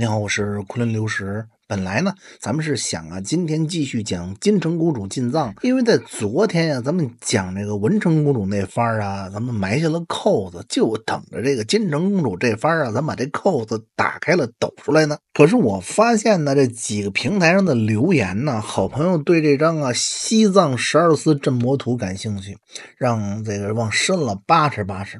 你好，我是昆仑流石。本来呢，咱们是想啊，今天继续讲金城公主进藏，因为在昨天呀，咱们讲这个文成公主那番儿啊，咱们埋下了扣子，就等着这个金城公主这番儿啊，咱把这扣子打开了抖出来呢。可是我发现呢，这几个平台上的留言呢，好朋友对这张啊西藏十二司镇魔图感兴趣，让这个往深了扒扯扒扯。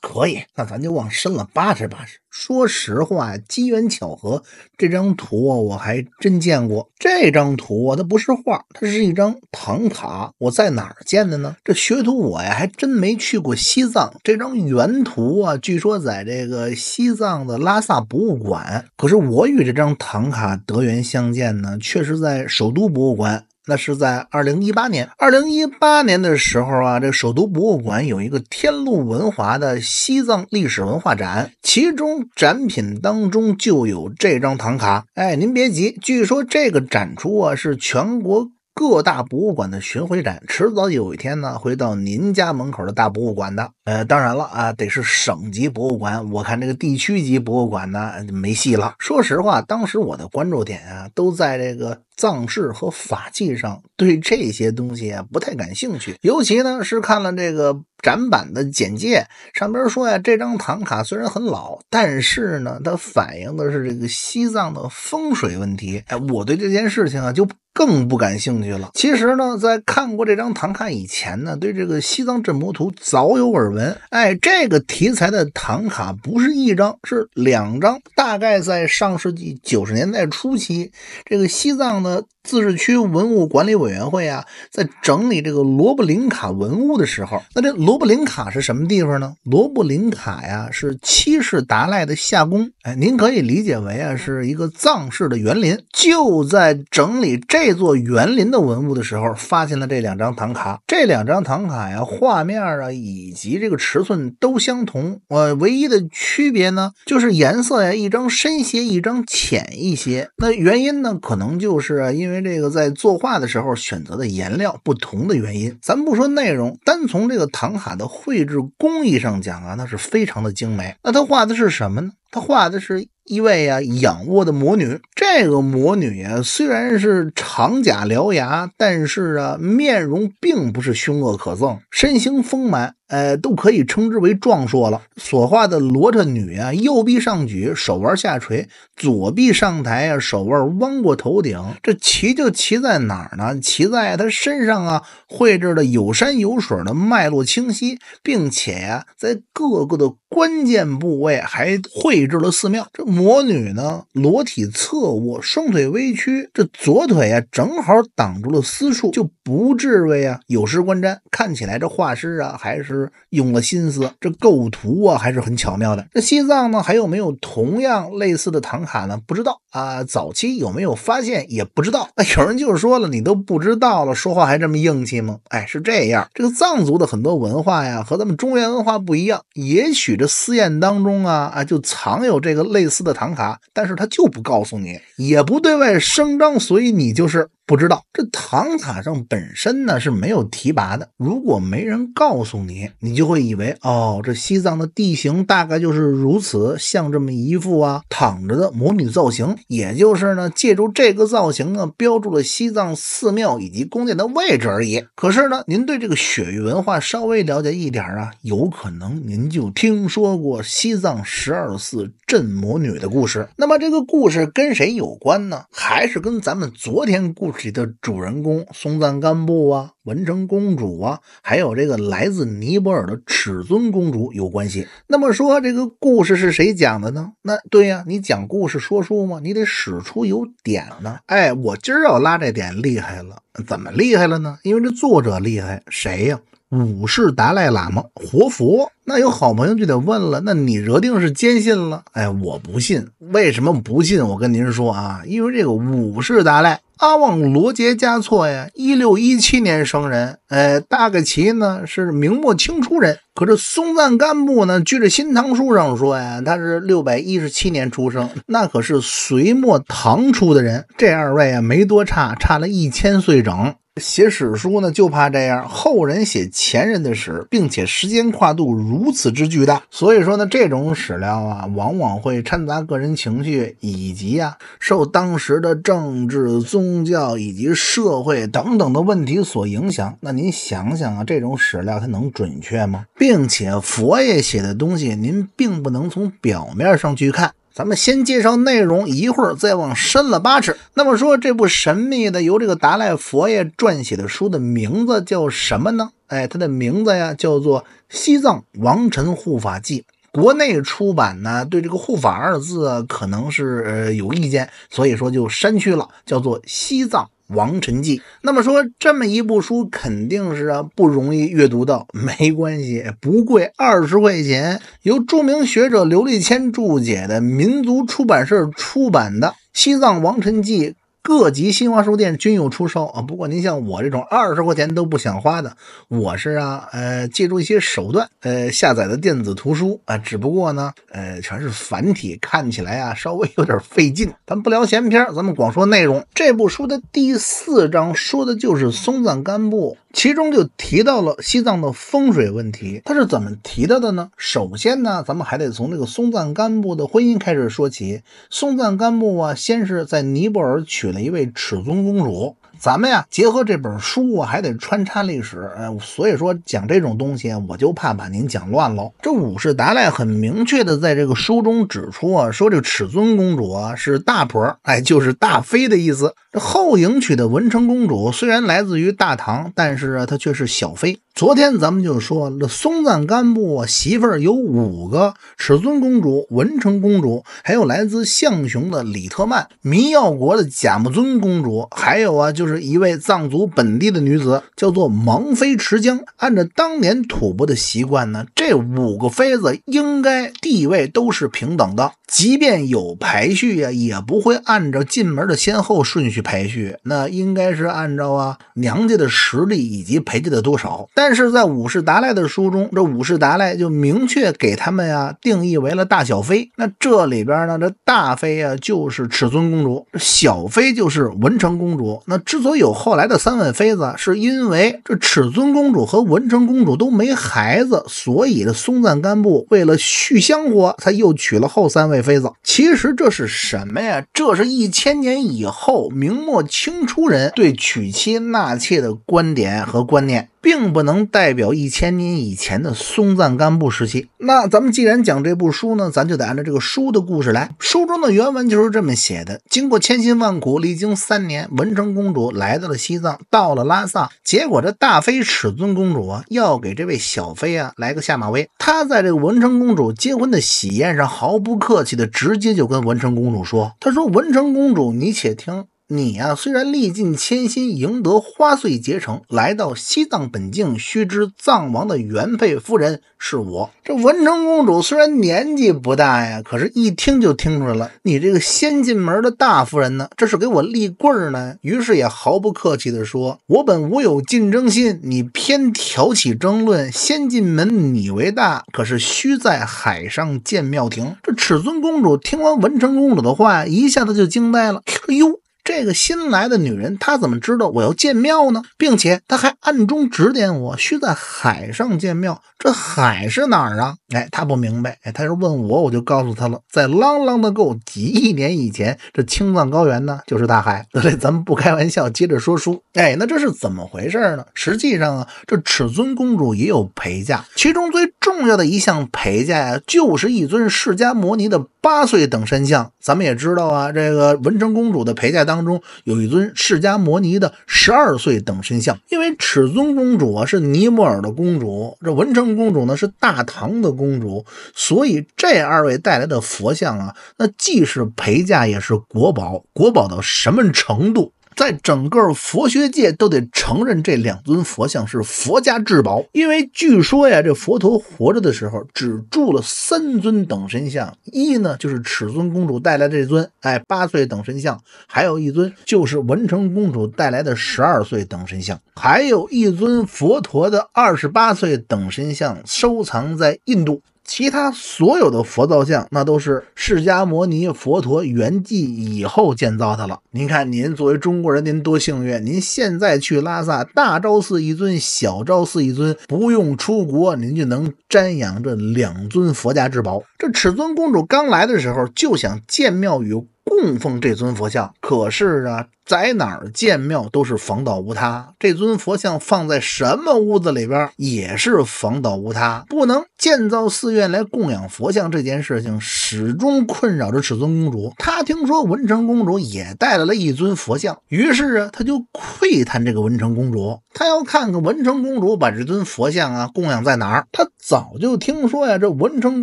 可以，那咱就往深了扒十扒十。说实话机缘巧合，这张图啊，我还真见过。这张图啊，它不是画，它是一张唐卡。我在哪儿见的呢？这学徒我呀，还真没去过西藏。这张原图啊，据说在这个西藏的拉萨博物馆。可是我与这张唐卡德源相见呢，确实在首都博物馆。那是在二零一八年，二零一八年的时候啊，这首都博物馆有一个“天路文华”的西藏历史文化展，其中展品当中就有这张唐卡。哎，您别急，据说这个展出啊是全国各大博物馆的巡回展，迟早有一天呢会到您家门口的大博物馆的。呃，当然了啊，得是省级博物馆，我看这个地区级博物馆呢没戏了。说实话，当时我的关注点啊都在这个。藏式和法器上对这些东西啊不太感兴趣，尤其呢是看了这个展板的简介，上边说呀，这张唐卡虽然很老，但是呢，它反映的是这个西藏的风水问题。哎，我对这件事情啊就更不感兴趣了。其实呢，在看过这张唐卡以前呢，对这个西藏镇魔图早有耳闻。哎，这个题材的唐卡不是一张，是两张，大概在上世纪九十年代初期，这个西藏呢。Muhammad 自治区文物管理委员会啊，在整理这个罗布林卡文物的时候，那这罗布林卡是什么地方呢？罗布林卡呀，是七世达赖的夏宫，哎，您可以理解为啊，是一个藏式的园林。就在整理这座园林的文物的时候，发现了这两张唐卡。这两张唐卡呀，画面啊以及这个尺寸都相同，呃，唯一的区别呢，就是颜色呀，一张深些，一张浅一些。那原因呢，可能就是因为。因为这个在作画的时候选择的颜料不同的原因，咱不说内容，单从这个唐卡的绘制工艺上讲啊，那是非常的精美。那他画的是什么呢？他画的是。一位啊，仰卧的魔女。这个魔女啊，虽然是长甲獠牙，但是啊，面容并不是凶恶可憎，身形丰满，呃，都可以称之为壮硕了。所画的罗刹女啊，右臂上举，手腕下垂；左臂上抬啊，手腕弯过头顶。这骑就骑在哪儿呢？骑在她身上啊，绘制的有山有水的脉络清晰，并且呀，在各个的。关键部位还绘制了寺庙。这魔女呢，裸体侧卧，双腿微曲，这左腿啊正好挡住了私处，就不至于啊有失观瞻。看起来这画师啊还是用了心思，这构图啊还是很巧妙的。那西藏呢，还有没有同样类似的唐卡呢？不知道啊，早期有没有发现也不知道。那有人就说了，你都不知道了，说话还这么硬气吗？哎，是这样，这个藏族的很多文化呀和咱们中原文化不一样，也许。这私宴当中啊啊，就藏有这个类似的唐卡，但是他就不告诉你，也不对外声张，所以你就是。不知道这唐卡上本身呢是没有提拔的，如果没人告诉你，你就会以为哦，这西藏的地形大概就是如此，像这么一副啊躺着的魔女造型，也就是呢借助这个造型呢标注了西藏寺庙以及宫殿的位置而已。可是呢，您对这个雪域文化稍微了解一点啊，有可能您就听说过西藏十二寺镇魔女的故事。那么这个故事跟谁有关呢？还是跟咱们昨天故事。里的主人公松赞干布啊，文成公主啊，还有这个来自尼泊尔的尺尊公主有关系。那么说这个故事是谁讲的呢？那对呀，你讲故事说书吗？你得使出有点呢。哎，我今儿要拉这点厉害了，怎么厉害了呢？因为这作者厉害，谁呀？五世达赖喇嘛活佛，那有好朋友就得问了，那你惹定是坚信了？哎，我不信，为什么不信？我跟您说啊，因为这个五世达赖阿旺罗杰加措呀，一六一七年生人，哎，大个齐呢是明末清初人，可这松赞干布呢，据这《新唐书》上说呀，他是六百一十七年出生，那可是隋末唐初的人，这二位啊没多差，差了一千岁整。写史书呢，就怕这样，后人写前人的史，并且时间跨度如此之巨大，所以说呢，这种史料啊，往往会掺杂个人情绪，以及啊，受当时的政治、宗教以及社会等等的问题所影响。那您想想啊，这种史料它能准确吗？并且佛爷写的东西，您并不能从表面上去看。咱们先介绍内容，一会儿再往深了八尺。那么说，这部神秘的由这个达赖佛爷撰写的书的名字叫什么呢？哎，它的名字呀，叫做《西藏王臣护法记》。国内出版呢，对这个“护法”二字可能是有意见，所以说就删去了，叫做《西藏王臣记》。那么说这么一部书肯定是啊不容易阅读到，没关系，不贵，二十块钱，由著名学者刘立谦注解的民族出版社出版的《西藏王臣记》。各级新华书店均有出售啊。不过您像我这种二十块钱都不想花的，我是啊，呃，借助一些手段，呃，下载的电子图书啊。只不过呢，呃，全是繁体，看起来啊，稍微有点费劲。咱不聊闲篇，咱们光说内容。这部书的第四章说的就是松赞干布，其中就提到了西藏的风水问题。他是怎么提到的呢？首先呢，咱们还得从这个松赞干布的婚姻开始说起。松赞干布啊，先是在尼泊尔娶。了一位尺宗公主。咱们呀，结合这本书，啊，还得穿插历史，哎，所以说讲这种东西，我就怕把您讲乱喽。这五世达赖很明确的在这个书中指出啊，说这个尺尊公主啊是大婆，哎，就是大妃的意思。这后迎娶的文成公主虽然来自于大唐，但是啊，她却是小妃。昨天咱们就说了，松赞干布媳妇儿有五个，尺尊公主、文成公主，还有来自象雄的李特曼、迷药国的贾木尊公主，还有啊就是。是一位藏族本地的女子，叫做蒙妃持江。按照当年吐蕃的习惯呢，这五个妃子应该地位都是平等的，即便有排序呀，也不会按照进门的先后顺序排序。那应该是按照啊娘家的实力以及陪嫁的多少。但是在五世达赖的书中，这五世达赖就明确给他们呀定义为了大小妃。那这里边呢，这大妃呀就是尺尊公主，小妃就是文成公主。那这。所有后来的三位妃子，是因为这尺尊公主和文成公主都没孩子，所以的松赞干布为了续香火，才又娶了后三位妃子。其实这是什么呀？这是一千年以后明末清初人对娶妻纳妾的观点和观念。并不能代表一千年以前的松赞干布时期。那咱们既然讲这部书呢，咱就得按照这个书的故事来。书中的原文就是这么写的：经过千辛万苦，历经三年，文成公主来到了西藏，到了拉萨。结果这大妃尺尊公主啊，要给这位小妃啊来个下马威。她在这个文成公主结婚的喜宴上，毫不客气的直接就跟文成公主说：“她说文成公主，你且听。”你呀，虽然历尽千辛，赢得花穗结成，来到西藏本境，须知藏王的原配夫人是我。这文成公主虽然年纪不大呀，可是一听就听出来了，你这个先进门的大夫人呢，这是给我立棍儿呢。于是也毫不客气地说：“我本无有竞争心，你偏挑起争论。先进门你为大，可是须在海上建庙亭。”这尺尊公主听完文成公主的话，一下子就惊呆了，哎哟！”这个新来的女人，她怎么知道我要建庙呢？并且她还暗中指点我，需在海上建庙。这海是哪儿啊？哎，她不明白。哎，她是问我，我就告诉她了。在啷啷的够几亿年以前，这青藏高原呢就是大海。对，咱们不开玩笑，接着说书。哎，那这是怎么回事呢？实际上啊，这尺尊公主也有陪嫁，其中最重要的一项陪嫁呀，就是一尊释迦摩尼的八岁等身像。咱们也知道啊，这个文成公主的陪嫁当。当中有一尊释迦摩尼的十二岁等身像，因为尺尊公主啊是尼泊尔的公主，这文成公主呢是大唐的公主，所以这二位带来的佛像啊，那既是陪嫁也是国宝，国宝到什么程度？在整个佛学界都得承认这两尊佛像是佛家至宝，因为据说呀，这佛陀活着的时候只铸了三尊等身像，一呢就是尺尊公主带来这尊，哎，八岁等身像，还有一尊就是文成公主带来的十二岁等身像，还有一尊佛陀的二十八岁等身像，收藏在印度。其他所有的佛造像，那都是释迦牟尼佛陀圆寂以后建造的了。您看，您作为中国人，您多幸运！您现在去拉萨大昭寺一尊，小昭寺一尊，不用出国，您就能瞻仰这两尊佛家之宝。这尺尊公主刚来的时候就想建庙宇供奉这尊佛像，可是啊。在哪儿建庙都是房倒屋塌，这尊佛像放在什么屋子里边也是房倒屋塌，不能建造寺院来供养佛像这件事情始终困扰着尺尊公主。她听说文成公主也带来了一尊佛像，于是啊，她就窥探这个文成公主，她要看看文成公主把这尊佛像啊供养在哪儿。她早就听说呀，这文成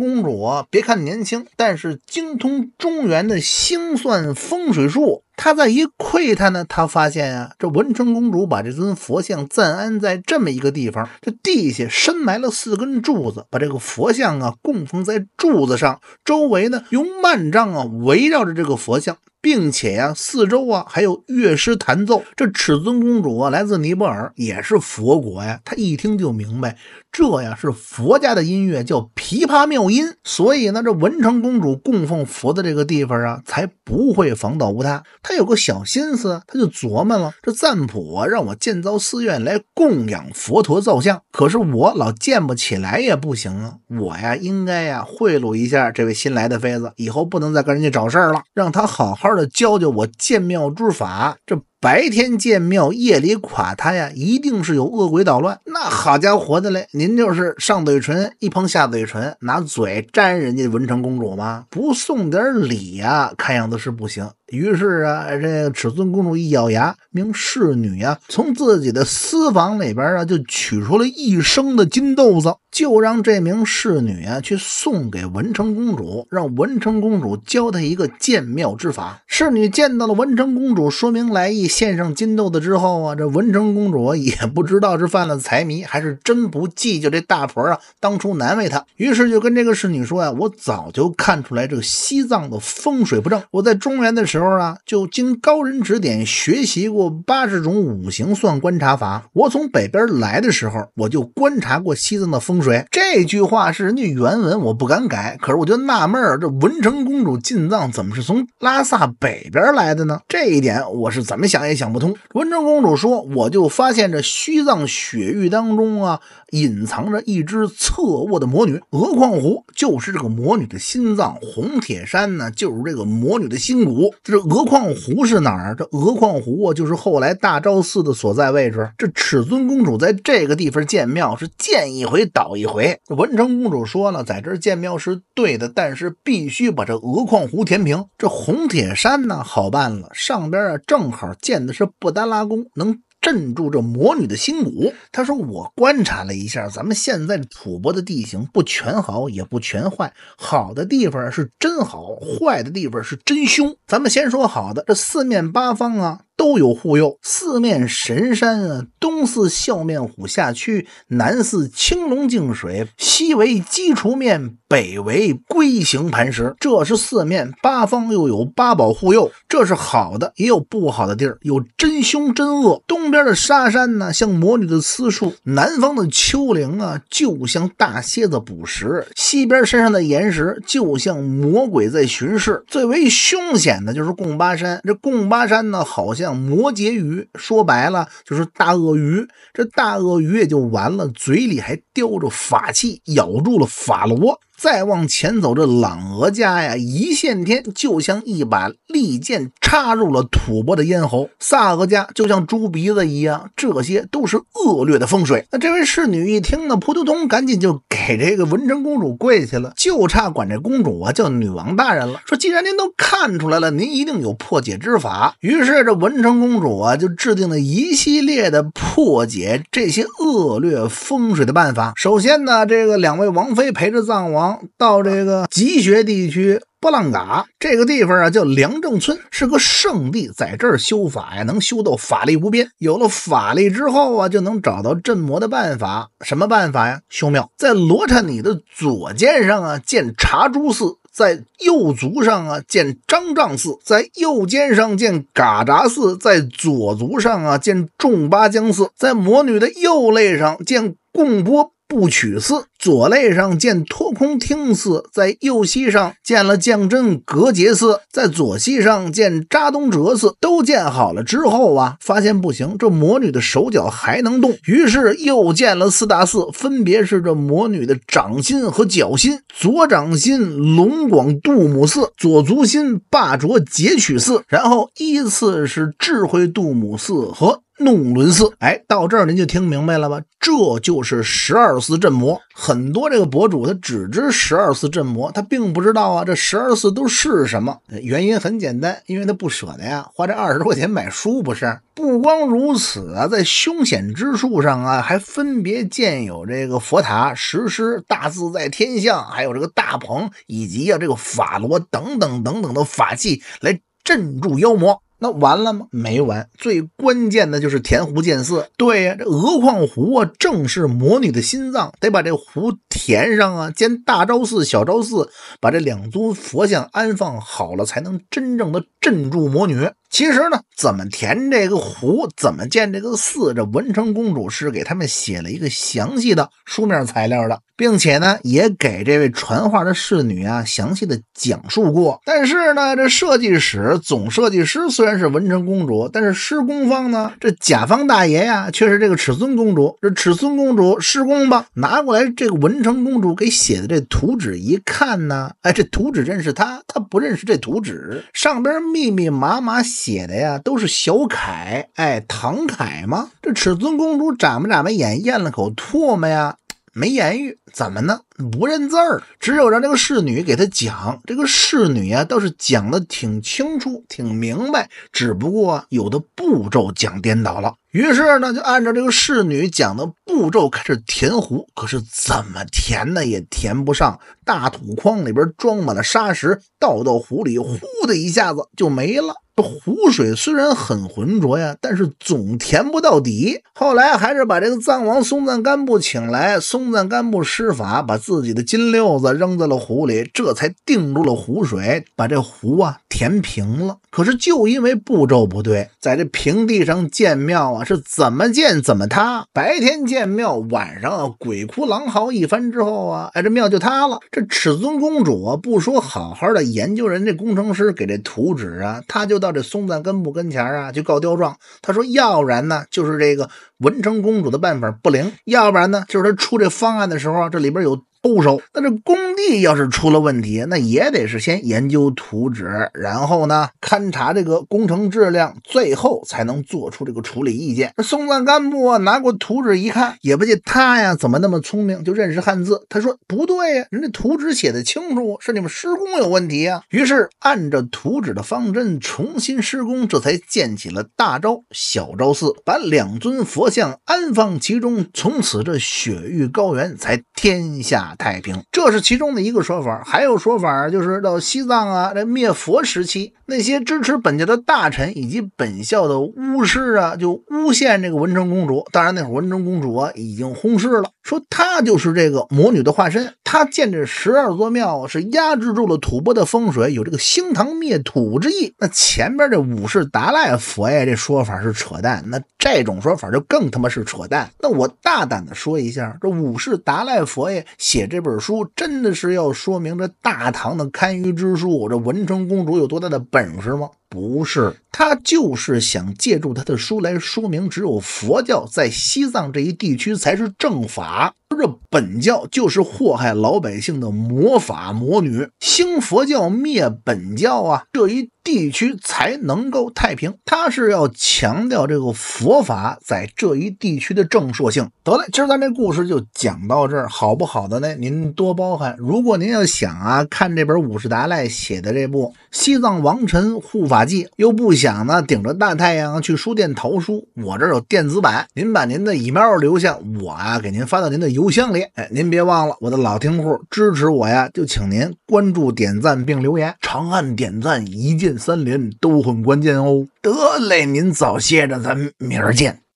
公主别看年轻，但是精通中原的星算风水术。他在一窥探呢，他发现啊，这文成公主把这尊佛像暂安在这么一个地方，这地下深埋了四根柱子，把这个佛像啊供奉在柱子上，周围呢用幔帐啊围绕着这个佛像，并且呀，四周啊还有乐师弹奏。这尺尊公主啊来自尼泊尔，也是佛国呀，她一听就明白。这呀是佛家的音乐，叫琵琶妙音。所以呢，这文成公主供奉佛的这个地方啊，才不会防倒无他。他有个小心思，他就琢磨了：这赞普啊，让我建造寺院来供养佛陀造像，可是我老建不起来也不行啊。我呀，应该呀贿赂一下这位新来的妃子，以后不能再跟人家找事儿了，让他好好的教教我建庙之法。这。白天建庙，夜里垮塌呀，一定是有恶鬼捣乱。那好家伙的嘞，您就是上嘴唇一碰下嘴唇，拿嘴粘人家文成公主吗？不送点礼呀，看样子是不行。于是啊，这尺寸公主一咬牙，名侍女啊，从自己的私房里边啊，就取出了一升的金豆子，就让这名侍女啊，去送给文成公主，让文成公主教她一个建庙之法。侍女见到了文成公主，说明来意，献上金豆子之后啊，这文成公主也不知道是犯了财迷，还是真不计较这大婆啊，当初难为她，于是就跟这个侍女说呀：“我早就看出来这个西藏的风水不正，我在中原的时候。”时候啊，就经高人指点学习过八十种五行算观察法。我从北边来的时候，我就观察过西藏的风水。这句话是人家原文，我不敢改。可是我就纳闷儿，这文成公主进藏怎么是从拉萨北边来的呢？这一点我是怎么想也想不通。文成公主说，我就发现这西藏雪域当中啊，隐藏着一只侧卧的魔女，鹅矿湖就是这个魔女的心脏，红铁山呢就是这个魔女的心骨。这鹅矿湖是哪儿？这鹅矿湖啊，就是后来大昭寺的所在位置。这尺尊公主在这个地方建庙，是建一回倒一回。文成公主说了，在这儿建庙是对的，但是必须把这鹅矿湖填平。这红铁山呢，好办了，上边啊正好建的是布达拉宫，能。镇住这魔女的心骨。他说：“我观察了一下，咱们现在吐蕃的地形不全好，也不全坏。好的地方是真好，坏的地方是真凶。咱们先说好的，这四面八方啊都有护佑。四面神山啊，东似笑面虎下区，南似青龙净水，西为鸡雏面。”北为龟形磐石，这是四面八方又有八宝护佑，这是好的，也有不好的地儿，有真凶真恶。东边的沙山呢，像魔女的私处；南方的丘陵啊，就像大蝎子捕食；西边山上的岩石，就像魔鬼在巡视。最为凶险的就是贡巴山，这贡巴山呢，好像摩羯鱼，说白了就是大鳄鱼。这大鳄鱼也就完了，嘴里还叼着法器，咬住了法螺。再往前走，这朗额家呀，一线天就像一把利剑插入了吐蕃的咽喉；萨额家就像猪鼻子一样，这些都是恶劣的风水。那这位侍女一听呢，扑通通，赶紧就给这个文成公主跪下了，就差管这公主啊叫女王大人了。说既然您都看出来了，您一定有破解之法。于是这文成公主啊，就制定了一系列的。破解这些恶劣风水的办法，首先呢，这个两位王妃陪着藏王到这个吉学地区波浪嘎这个地方啊，叫梁正村，是个圣地，在这儿修法呀，能修到法力无边。有了法力之后啊，就能找到镇魔的办法。什么办法呀？修庙，在罗刹女的左肩上啊，建茶珠寺。在右足上啊，见张丈寺；在右肩上见嘎扎寺；在左足上啊，见仲巴江寺；在魔女的右肋上见贡波不取寺。左肋上见托空听寺，在右膝上见了降真格杰寺，在左膝上见扎东哲寺，都建好了之后啊，发现不行，这魔女的手脚还能动，于是又见了四大寺，分别是这魔女的掌心和脚心，左掌心龙广度母寺，左足心霸卓截取寺，然后依次是智慧度母寺和弄轮寺，哎，到这儿您就听明白了吧？这就是十二寺镇魔很。很多这个博主他只知十二次镇魔，他并不知道啊这十二次都是什么原因。很简单，因为他不舍得呀，花这二十多块钱买书不是？不光如此啊，在凶险之术上啊，还分别建有这个佛塔、石狮、大自在天象，还有这个大鹏以及啊这个法罗等等等等的法器来镇住妖魔。那完了吗？没完。最关键的就是填湖建寺。对呀，这鹅矿湖啊，正是魔女的心脏，得把这湖填上啊，建大昭寺、小昭寺，把这两尊佛像安放好了，才能真正的镇住魔女。其实呢，怎么填这个湖，怎么建这个寺，这文成公主是给他们写了一个详细的书面材料的，并且呢，也给这位传话的侍女啊详细的讲述过。但是呢，这设计室总设计师虽然是文成公主，但是施工方呢，这甲方大爷呀，却是这个尺寸公主。这尺寸公主施工吧，拿过来这个文成公主给写的这图纸一看呢，哎，这图纸认识她，她不认识这图纸上边密密麻麻。写。写的呀，都是小楷，哎，唐楷吗？这尺寸公主眨巴眨巴眼，咽了口唾沫呀，没言语，怎么呢？不认字儿，只有让这个侍女给他讲。这个侍女啊，倒是讲的挺清楚、挺明白，只不过有的步骤讲颠倒了。于是呢，就按照这个侍女讲的步骤开始填湖，可是怎么填呢，也填不上。大土筐里边装满了沙石，倒到湖里，呼的一下子就没了。这湖水虽然很浑浊呀，但是总填不到底。后来还是把这个藏王松赞干布请来，松赞干布施法，把自己的金溜子扔在了湖里，这才定住了湖水，把这湖啊填平了。可是就因为步骤不对，在这平地上建庙啊。是怎么建怎么塌，白天建庙，晚上啊鬼哭狼嚎一番之后啊，哎这庙就塌了。这尺尊公主啊不说好好的研究人家工程师给这图纸啊，她就到这松赞干布跟前啊就告刁状。她说要不然呢就是这个。文成公主的办法不灵，要不然呢？就是他出这方案的时候这里边有偷手。但这工地要是出了问题，那也得是先研究图纸，然后呢勘察这个工程质量，最后才能做出这个处理意见。松赞干布啊，拿过图纸一看，也不见他呀怎么那么聪明，就认识汉字。他说不对呀，人家图纸写的清楚，是你们施工有问题啊。于是按照图纸的方针重新施工，这才建起了大昭、小昭寺，把两尊佛。像安放其中，从此这雪域高原才天下太平。这是其中的一个说法，还有说法就是到西藏啊，这灭佛时期，那些支持本家的大臣以及本校的巫师啊，就诬陷这个文成公主。当然那会儿文成公主啊已经薨尸了。说他就是这个魔女的化身，他建这十二座庙是压制住了吐蕃的风水，有这个兴唐灭土之意。那前边这五世达赖佛爷这说法是扯淡，那这种说法就更他妈是扯淡。那我大胆的说一下，这五世达赖佛爷写这本书真的是要说明这大唐的堪舆之术，这文成公主有多大的本事吗？不是，他就是想借助他的书来说明，只有佛教在西藏这一地区才是正法。这本教就是祸害老百姓的魔法魔女，兴佛教灭本教啊，这一地区才能够太平。他是要强调这个佛法在这一地区的正朔性。得了，今儿咱这故事就讲到这儿，好不好的呢？您多包涵。如果您要想啊看这本五世达赖写的这部《西藏王臣护法记》，又不想呢顶着大太阳去书店淘书，我这儿有电子版，您把您的 email 留下，我啊给您发到您的。邮箱里，哎，您别忘了我的老听户支持我呀，就请您关注、点赞并留言，长按点赞，一键三连都很关键哦。得嘞，您早歇着，咱们明儿见。